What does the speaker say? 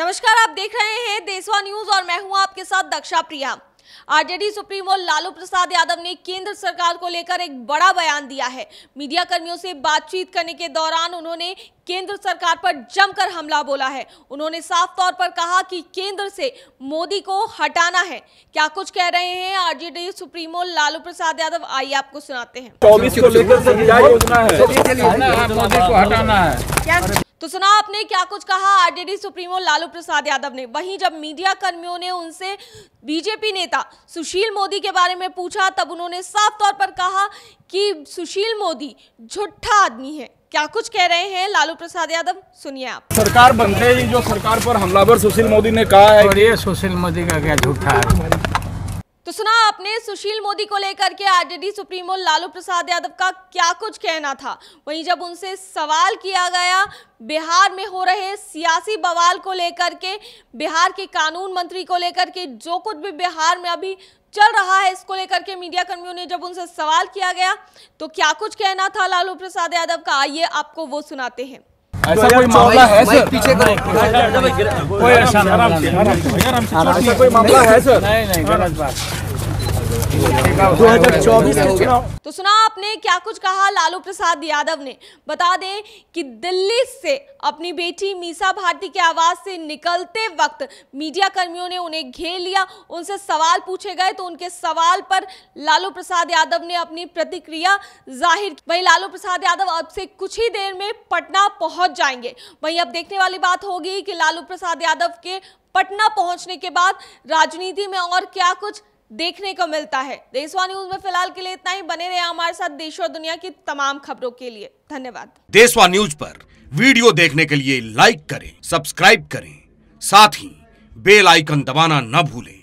नमस्कार आप देख रहे हैं देशवा न्यूज और मैं हूं आपके साथ दक्षा प्रिया आरजेडी सुप्रीमो लालू प्रसाद यादव ने केंद्र सरकार को लेकर एक बड़ा बयान दिया है मीडिया कर्मियों से बातचीत करने के दौरान उन्होंने केंद्र सरकार पर जमकर हमला बोला है उन्होंने साफ तौर पर कहा कि केंद्र से मोदी को हटाना है क्या कुछ कह रहे हैं आरजेडी सुप्रीमो लालू प्रसाद यादव आइए आपको सुनाते हैं चौबीस को लेकर योजना है तो सुना आपने क्या कुछ कहा आरजेडी सुप्रीमो लालू प्रसाद यादव ने वहीं जब मीडिया कर्मियों ने उनसे बीजेपी नेता सुशील मोदी के बारे में पूछा तब उन्होंने साफ तौर पर कहा कि सुशील मोदी झूठा आदमी है क्या कुछ कह रहे हैं लालू प्रसाद यादव सुनिए आप सरकार बनते ही जो सरकार पर हमलावर सुशील मोदी ने कहा है सुशील मोदी का क्या झूठा है तो सुना आपने सुशील मोदी को लेकर के आरजेडी सुप्रीमो लालू प्रसाद यादव का क्या कुछ कहना था वहीं जब उनसे सवाल किया गया बिहार में हो रहे सियासी बवाल को लेकर के बिहार के कानून मंत्री को लेकर के जो कुछ भी बिहार में अभी चल रहा है इसको लेकर के मीडिया कर्मियों ने जब उनसे सवाल किया गया तो क्या कुछ कहना था लालू प्रसाद यादव का आइए आपको वो सुनाते हैं ऐसा कोई मामला है सर पीछे करो कोई ऐसा आराम आराम से से कोई मामला है सर नहीं नहीं गलत बात तो सुना आपने क्या कुछ कहा लालू प्रसाद यादव ने बता दें कि दिल्ली से अपनी बेटी मीसा भारती के आवाज से निकलते वक्त मीडिया कर्मियों ने उन्हें घेर लिया उनसे सवाल पूछे गए तो उनके सवाल पर लालू प्रसाद यादव ने अपनी प्रतिक्रिया जाहिर की वही लालू प्रसाद यादव अब से कुछ ही देर में पटना पहुंच जाएंगे वही अब देखने वाली बात होगी की लालू प्रसाद यादव के पटना पहुंचने के बाद राजनीति में और क्या कुछ देखने को मिलता है देशवा न्यूज में फिलहाल के लिए इतना ही बने रहे हमारे साथ देश और दुनिया की तमाम खबरों के लिए धन्यवाद देशवा न्यूज पर वीडियो देखने के लिए लाइक करें सब्सक्राइब करें साथ ही बेल आइकन दबाना न भूलें